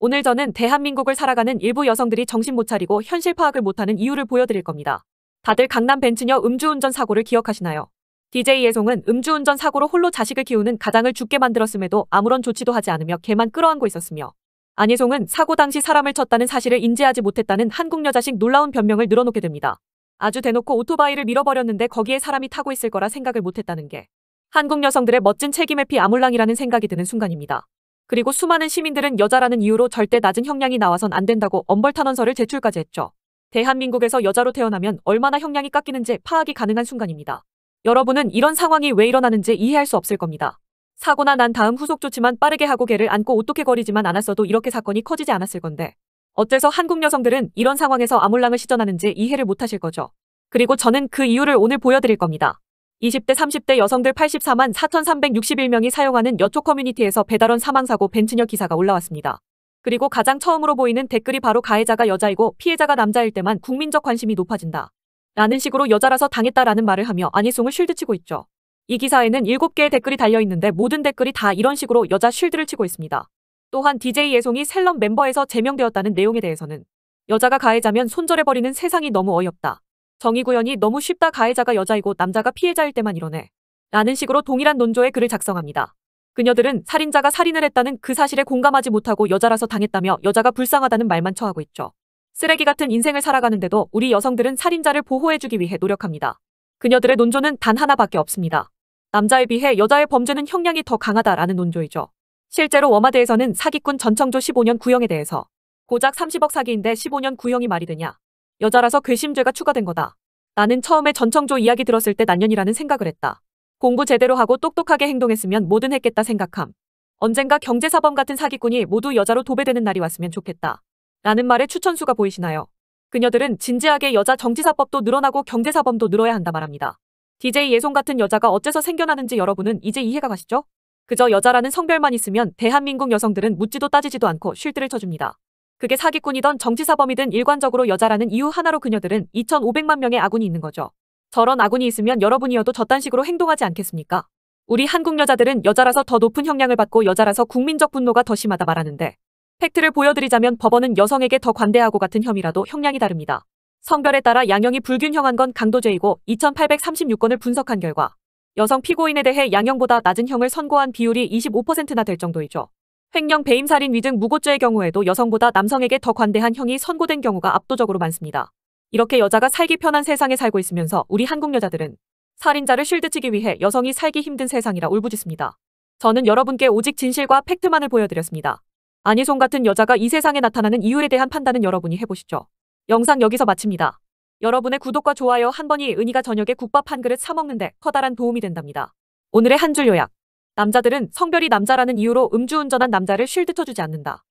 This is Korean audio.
오늘 저는 대한민국을 살아가는 일부 여성들이 정신 못 차리고 현실 파악을 못하는 이유를 보여드릴 겁니다. 다들 강남 벤츠녀 음주운전 사고를 기억하시나요? DJ 예송은 음주운전 사고로 홀로 자식을 키우는 가장을 죽게 만들었음에도 아무런 조치도 하지 않으며 개만 끌어안고 있었으며 안예송은 사고 당시 사람을 쳤다는 사실을 인지하지 못했다는 한국 여자식 놀라운 변명을 늘어놓게 됩니다. 아주 대놓고 오토바이를 밀어버렸는데 거기에 사람이 타고 있을 거라 생각을 못했다는 게 한국 여성들의 멋진 책임의 피 아물랑이라는 생각이 드는 순간입니다. 그리고 수많은 시민들은 여자라는 이유로 절대 낮은 형량이 나와선 안 된다고 엄벌탄원서를 제출까지 했죠. 대한민국에서 여자로 태어나면 얼마나 형량이 깎이는지 파악이 가능한 순간입니다. 여러분은 이런 상황이 왜 일어나는지 이해할 수 없을 겁니다. 사고나 난 다음 후속 조치만 빠르게 하고 개를 안고 오똑해 거리지만 않았어도 이렇게 사건이 커지지 않았을 건데 어째서 한국 여성들은 이런 상황에서 아몰랑을 시전하는지 이해를 못하실 거죠. 그리고 저는 그 이유를 오늘 보여드릴 겁니다. 20대 30대 여성들 84만 4,361명이 사용하는 여초 커뮤니티에서 배달원 사망사고 벤츠녀 기사가 올라왔습니다. 그리고 가장 처음으로 보이는 댓글이 바로 가해자가 여자이고 피해자가 남자일 때만 국민적 관심이 높아진다. 라는 식으로 여자라서 당했다라는 말을 하며 안희송을 쉴드치고 있죠. 이 기사에는 7개의 댓글이 달려있는데 모든 댓글이 다 이런 식으로 여자 쉴드를 치고 있습니다. 또한 DJ 예송이 셀럽 멤버에서 제명되었다는 내용에 대해서는 여자가 가해자면 손절해버리는 세상이 너무 어이없다. 정의구현이 너무 쉽다 가해자가 여자이고 남자가 피해자일 때만 이러네. 라는 식으로 동일한 논조의 글을 작성합니다. 그녀들은 살인자가 살인을 했다는 그 사실에 공감하지 못하고 여자라서 당했다며 여자가 불쌍하다는 말만 처하고 있죠. 쓰레기 같은 인생을 살아가는데도 우리 여성들은 살인자를 보호해주기 위해 노력합니다. 그녀들의 논조는 단 하나밖에 없습니다. 남자에 비해 여자의 범죄는 형량이 더 강하다라는 논조이죠. 실제로 워마드에서는 사기꾼 전청조 15년 구형에 대해서 고작 30억 사기인데 15년 구형이 말이 되냐 여자라서 괘씸죄가 추가된 거다. 나는 처음에 전청조 이야기 들었을 때 난년이라는 생각을 했다. 공부 제대로 하고 똑똑하게 행동했으면 뭐든 했겠다 생각함. 언젠가 경제사범 같은 사기꾼이 모두 여자로 도배되는 날이 왔으면 좋겠다. 라는 말에 추천수가 보이시나요? 그녀들은 진지하게 여자 정치사법도 늘어나고 경제사범도 늘어야 한다 말합니다. DJ 예송 같은 여자가 어째서 생겨나는지 여러분은 이제 이해가 가시죠? 그저 여자라는 성별만 있으면 대한민국 여성들은 묻지도 따지지도 않고 쉴드를 쳐줍니다. 그게 사기꾼이든 정치사범이든 일관적으로 여자라는 이유 하나로 그녀들은 2,500만 명의 아군이 있는 거죠. 저런 아군이 있으면 여러분이어도 저딴 식으로 행동하지 않겠습니까? 우리 한국 여자들은 여자라서 더 높은 형량을 받고 여자라서 국민적 분노가 더 심하다 말하는데 팩트를 보여드리자면 법원은 여성에게 더 관대하고 같은 혐의라도 형량이 다릅니다. 성별에 따라 양형이 불균형한 건 강도죄이고 2836건을 분석한 결과 여성 피고인에 대해 양형보다 낮은 형을 선고한 비율이 25%나 될 정도이죠. 횡령 배임살인 위증 무고죄의 경우에도 여성보다 남성에게 더 관대한 형이 선고된 경우가 압도적으로 많습니다. 이렇게 여자가 살기 편한 세상에 살고 있으면서 우리 한국 여자들은 살인자를 실드치기 위해 여성이 살기 힘든 세상이라 울부짖습니다. 저는 여러분께 오직 진실과 팩트만을 보여드렸습니다. 아니송 같은 여자가 이 세상에 나타나는 이유에 대한 판단은 여러분이 해보시죠. 영상 여기서 마칩니다. 여러분의 구독과 좋아요 한 번이 은희가 저녁에 국밥 한 그릇 사 먹는데 커다란 도움이 된답니다. 오늘의 한 줄 요약 남자들은 성별이 남자라는 이유로 음주운전한 남자를 쉴드 쳐주지 않는다.